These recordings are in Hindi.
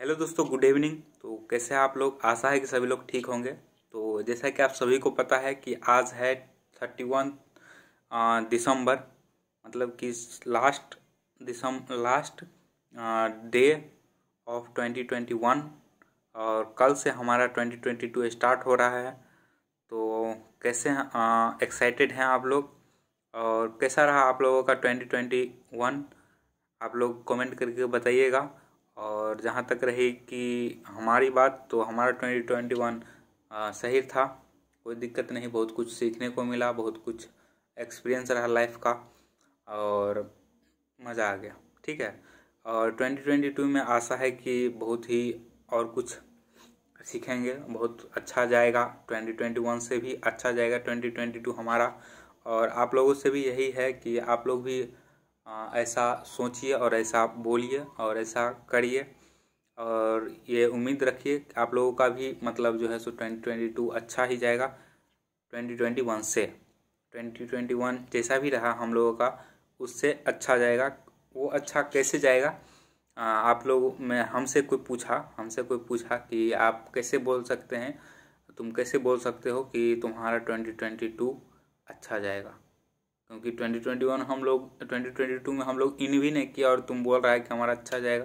हेलो दोस्तों गुड इवनिंग तो कैसे हैं आप लोग आशा है कि सभी लोग ठीक होंगे तो जैसा कि आप सभी को पता है कि आज है थर्टी वन दिसंबर मतलब कि लास्ट दिसम last day of twenty twenty one और कल से हमारा ट्वेंटी ट्वेंटी टू स्टार्ट हो रहा है तो कैसे एक्साइटेड हैं आप लोग और कैसा रहा आप लोगों का ट्वेंटी ट्वेंटी वन आप लोग कमेंट करके बताइएगा और जहाँ तक रही कि हमारी बात तो हमारा ट्वेंटी ट्वेंटी वन सही था कोई दिक्कत नहीं बहुत कुछ सीखने को मिला बहुत कुछ एक्सपीरियंस रहा लाइफ का और मज़ा आ गया ठीक है और ट्वेंटी ट्वेंटी टू में आशा है कि बहुत ही और कुछ सीखेंगे बहुत अच्छा जाएगा ट्वेंटी ट्वेंटी वन से भी अच्छा जाएगा ट्वेंटी ट्वेंटी टू हमारा और आप लोगों से भी यही है कि आप लोग भी ऐसा सोचिए और ऐसा बोलिए और ऐसा करिए और ये उम्मीद रखिए आप लोगों का भी मतलब जो है सो ट्वेंटी ट्वेंटी टू अच्छा ही जाएगा ट्वेंटी ट्वेंटी वन से ट्वेंटी ट्वेंटी वन जैसा भी रहा हम लोगों का उससे अच्छा जाएगा वो अच्छा कैसे जाएगा आप लोग में हमसे कोई पूछा हमसे कोई पूछा कि आप कैसे बोल सकते हैं तुम कैसे बोल सकते हो कि तुम्हारा ट्वेंटी ट्वेंटी टू अच्छा जाएगा क्योंकि 2021 हम लोग 2022 में हम लोग इन भी नहीं किया और तुम बोल रहा है कि हमारा अच्छा जाएगा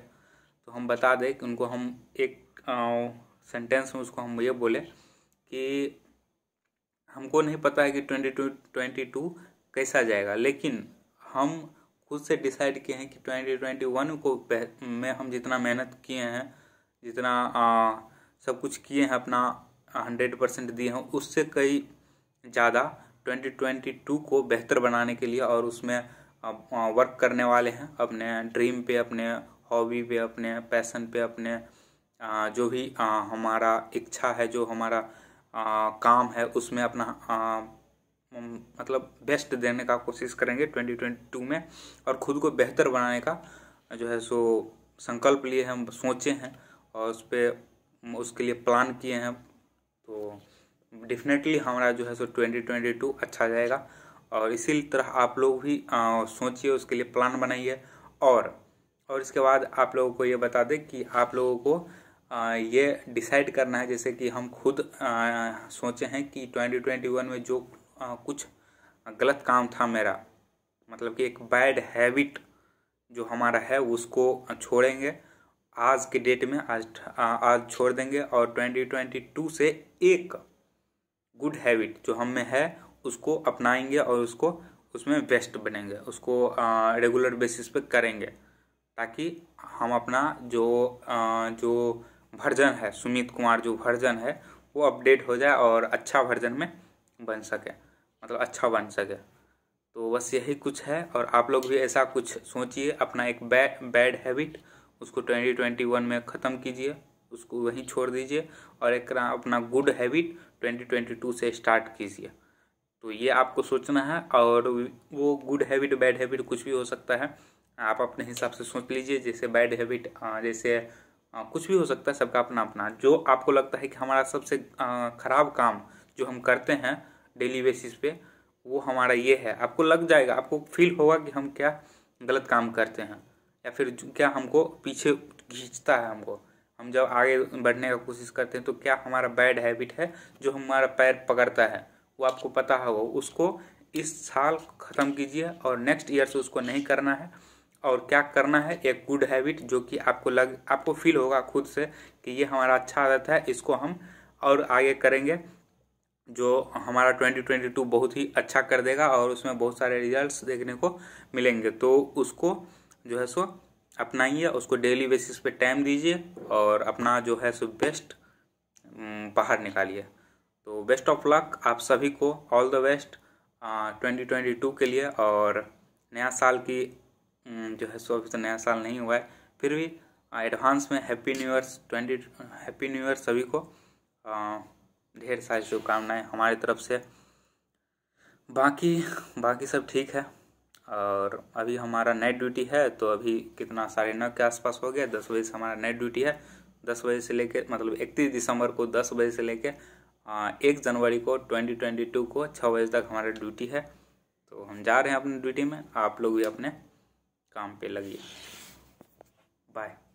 तो हम बता दें कि उनको हम एक सेंटेंस में उसको हम ये बोले कि हमको नहीं पता है कि ट्वेंटी टू कैसा जाएगा लेकिन हम खुद से डिसाइड किए हैं कि ट्वेंटी ट्वेंटी वन को में हम जितना मेहनत किए हैं जितना आ, सब कुछ किए हैं अपना हंड्रेड परसेंट दिए हैं उससे कई ज़्यादा 2022 को बेहतर बनाने के लिए और उसमें वर्क करने वाले हैं अपने ड्रीम पे अपने हॉबी पे अपने पैसन पे अपने जो भी हमारा इच्छा है जो हमारा काम है उसमें अपना मतलब बेस्ट देने का कोशिश करेंगे 2022 में और ख़ुद को बेहतर बनाने का जो है सो संकल्प लिए हम सोचे हैं और उस पर उसके लिए प्लान किए हैं तो डेफिनेटली हमारा जो है सो ट्वेंटी ट्वेंटी टू अच्छा जाएगा और इसी तरह आप लोग भी सोचिए उसके लिए प्लान बनाइए और और इसके बाद आप लोगों को ये बता दें कि आप लोगों को आ, ये डिसाइड करना है जैसे कि हम खुद आ, सोचे हैं कि ट्वेंटी ट्वेंटी वन में जो आ, कुछ गलत काम था मेरा मतलब कि एक बैड हैबिट जो हमारा है उसको छोड़ेंगे आज के डेट में आज आज छोड़ देंगे और ट्वेंटी ट्वेंटी टू से एक गुड हैबिट जो हम में है उसको अपनाएंगे और उसको उसमें बेस्ट बनेंगे उसको रेगुलर बेसिस पे करेंगे ताकि हम अपना जो आ, जो वर्जन है सुमित कुमार जो वर्जन है वो अपडेट हो जाए और अच्छा वर्जन में बन सके मतलब अच्छा बन सके तो बस यही कुछ है और आप लोग भी ऐसा कुछ सोचिए अपना एक बैड बैड हैबिट उसको ट्वेंटी ट्वेंटी वन में ख़त्म कीजिए उसको वहीं छोड़ दीजिए और एक अपना गुड हैबिट 2022 से स्टार्ट कीजिए तो ये आपको सोचना है और वो गुड हैबिट बैड हैबिट कुछ भी हो सकता है आप अपने हिसाब से सोच लीजिए जैसे बैड हैबिट जैसे कुछ भी हो सकता है सबका अपना अपना जो आपको लगता है कि हमारा सबसे ख़राब काम जो हम करते हैं डेली बेसिस पे वो हमारा ये है आपको लग जाएगा आपको फील होगा कि हम क्या गलत काम करते हैं या फिर क्या हमको पीछे खींचता है हमको हम जब आगे बढ़ने का कोशिश करते हैं तो क्या हमारा बैड हैबिट है जो हमारा पैर पकड़ता है वो आपको पता होगा उसको इस साल ख़त्म कीजिए और नेक्स्ट ईयर से उसको नहीं करना है और क्या करना है एक गुड हैबिट जो कि आपको लग आपको फील होगा खुद से कि ये हमारा अच्छा आदत है इसको हम और आगे करेंगे जो हमारा 2022 बहुत ही अच्छा कर देगा और उसमें बहुत सारे रिजल्ट्स देखने को मिलेंगे तो उसको जो है सो अपनाइए उसको डेली बेसिस पे टाइम दीजिए और अपना जो है सो बेस्ट बाहर निकालिए तो बेस्ट ऑफ लक आप सभी को all the best twenty twenty two के लिए और नया साल की जो है सो अभी तो नया साल नहीं हुआ है फिर भी एडवांस में happy new year twenty happy new year सभी को ढेर सारी शुभकामनाएँ हमारी तरफ से बाकी बाकी सब ठीक है और अभी हमारा नाइट ड्यूटी है तो अभी कितना साढ़े नौ के आसपास हो गया दस बजे से हमारा नाइट ड्यूटी है दस बजे से लेकर मतलब इकतीस दिसंबर को दस बजे से लेकर एक जनवरी को ट्वेंटी ट्वेंटी टू को छः बजे तक हमारा ड्यूटी है तो हम जा रहे हैं अपनी ड्यूटी में आप लोग भी अपने काम पे लगिए बाय